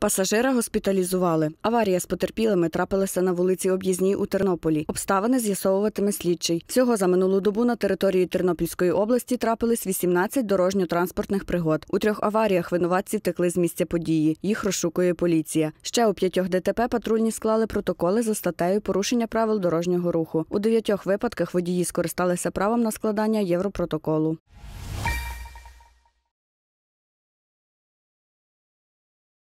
Пасажира госпіталізували. Аварія з потерпілими трапилася на вулиці Об'їзній у Тернополі. Обставини з'ясовуватиме слідчий. Всього за минулу добу на території Тернопільської області трапились 18 дорожньо-транспортних пригод. У трьох аваріях винуватці втекли з місця події. Їх розшукує поліція. Ще у п'ятьох ДТП патрульні склали протоколи за статтею порушення правил дорожнього руху. У дев'ятьох випадках водії скористалися правом на складання європротоколу.